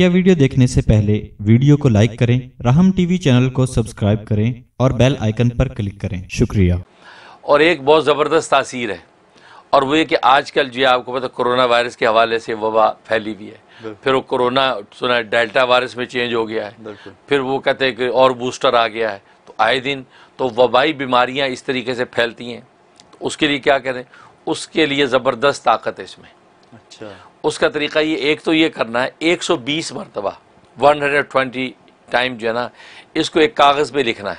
बकिया वीडियो देखने से पहले वीडियो को लाइक करें राहम टीवी चैनल को सब्सक्राइब करें और बेल आइकन पर क्लिक करें शुक्रिया और एक बहुत ज़बरदस्त तासीर है और वो ये कि आजकल जो आपको पता कोरोना वायरस के हवाले से वबा फैली हुई है फिर वो कोरोना सुना है डेल्टा वायरस में चेंज हो गया है फिर वो कहते हैं कि और बूस्टर आ गया है तो आए दिन तो वबाई बीमारियाँ इस तरीके से फैलती हैं तो उसके लिए क्या करें उसके लिए ज़बरदस्त ताकत है इसमें अच्छा उसका तरीका ये एक तो ये करना है एक सौ बीस मरतबा वन हंड्रेड ट्वेंटी टाइम जो है ना इसको एक कागज़ पे लिखना है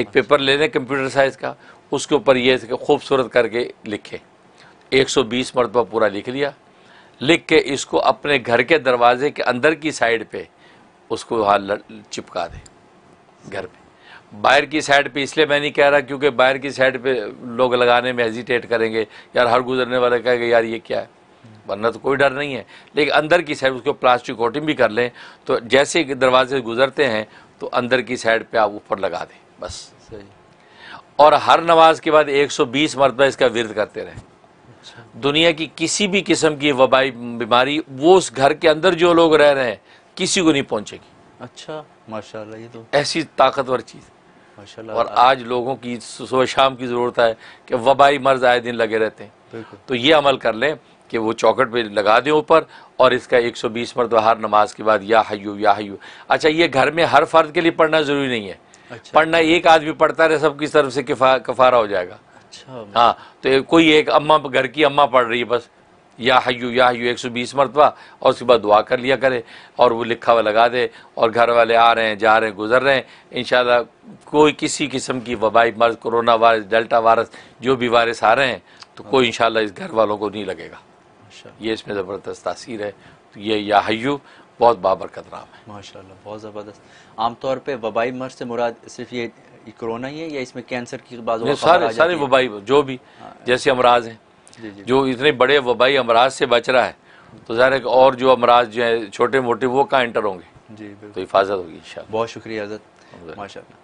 एक पेपर अच्छा। ले लें कंप्यूटर साइज़ का उसके ऊपर ये खूबसूरत करके लिखें एक सौ बीस मरतबा पूरा लिख लिया लिख के इसको अपने घर के दरवाजे के अंदर की साइड पे उसको वहाँ चिपका दें घर पे बाहर की साइड पे इसलिए मैं नहीं कह रहा क्योंकि बाहर की साइड पे लोग लगाने में हेजिटेट करेंगे यार हर गुजरने वाले कहेंगे यार ये क्या है वरना तो कोई डर नहीं है लेकिन अंदर की साइड उसको प्लास्टिक कोटिंग भी कर लें तो जैसे दरवाजे गुजरते हैं तो अंदर की साइड पे आप ऊपर लगा दें बस सही और हर नमाज के बाद 120 सौ बीस मरतबा इसका विरद करते रहें अच्छा। दुनिया की किसी भी किस्म की वबाई बीमारी वो उस घर के अंदर जो लोग रह रहे हैं किसी को नहीं पहुँचेगी अच्छा माशाल्लाह ये तो ऐसी ताकतवर चीज़ और आज लोगों की सुबह शाम की ज़रूरत है कि वबाई मर्ज आए दिन लगे रहते हैं तो ये अमल कर लें कि वो चौकट पे लगा दें ऊपर और इसका 120 सौ बीस मरतबा हर नमाज के बाद या हयू या हयू अच्छा ये घर में हर फर्द के लिए पढ़ना ज़रूरी नहीं है अच्छा। पढ़ना एक आदमी पढ़ता रहे सबकी तरफ से किफा कफारा हो जाएगा अच्छा मतलब। हाँ तो कोई एक अम्मा घर की अम्मा पढ़ रही है बस या हयू या हयू एक सौ बीस मरतबा और उसके बाद दुआ कर लिया करे और वो लिखा हुआ लगा दे और घर वाले आ रहे हैं जा रहे हैं गुजर रहे हैं इन कोई किसी किस्म की वबाई मर्ज कोरोना वायरस डेल्टा वायरस जो भी वायरस आ रहे हैं तो कोई हाँ। इन इस घर वालों को नहीं लगेगा ये इसमें ज़बरदस्त तासीर है तो ये या बहुत बाबरकत नाम है माशा बहुत ज़बरदस्त आमतौर पर वबाई मर्ज से मुराद सिर्फ ये कोरोना ही है या इसमें कैंसर की बाजू सारे सारे वबाई जो भी हाँ। जैसे अमराज हैं जो इतने बड़े वबाई अमराज से बच रहा है तो ज़ाहिर और जो अमराज जो हैं छोटे मोटे वो कहाँ इंटर होंगे जी तो हिफाजत होगी बहुत शुक्रिया माशा